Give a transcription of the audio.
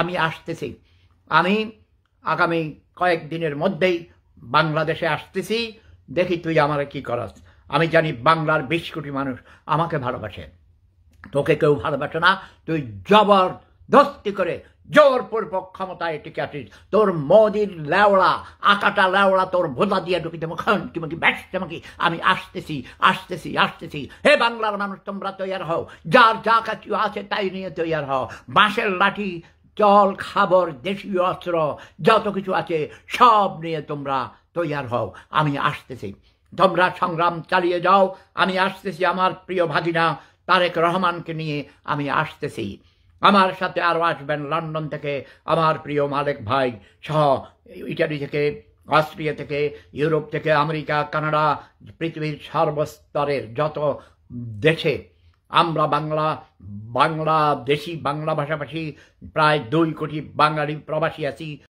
আমি আসতেছি আমি আগামী কয়েকদিনের মধ্যেই বাংলাদেশে আসতেছি দেখি তুই আমার কি করাস আমি জানি বাংলার বিশ কোটি মানুষ আমাকে ভালোবাসে তোকে কেউ ভালোবাসে না তুই জবরদস্তি করে জোরপূর্বক ক্ষমতায় টিকে আসিস তোর মদির লেওড়া আকাটা লেওড়া তোর ভোজা দিয়ে ঢুকি দেবো খান তোমাকে ব্যাস তোমাকে আমি আসতেছি আসতেছি আসতেছি হে বাংলার মানুষ তোমরা তৈয়ার হও যার যা কিছু আছে তাই নিয়ে তৈয়ার হও বাঁশের লাঠি জল খাবার দেশীয় অস্ত্র যত কিছু আছে সব নিয়ে তোমরা তৈয়ার হও আমি আসতেছি তোমরা সংগ্রাম চালিয়ে যাও আমি আসতেছি আমার প্রিয় ভাগিনা তারেক রহমানকে নিয়ে আমি আসতেছি আমার সাথে আরও আসবেন লন্ডন থেকে আমার প্রিয় মালিক ভাই সহ ইটালি থেকে অস্ট্রিয়া থেকে ইউরোপ থেকে আমেরিকা কানাডা পৃথিবীর সর্বস্তরের যত দেশে আমরা বাংলা বাংলাদেশি বাংলা ভাষাভাষী প্রায় দুই কোটি বাঙালি প্রবাসী আছি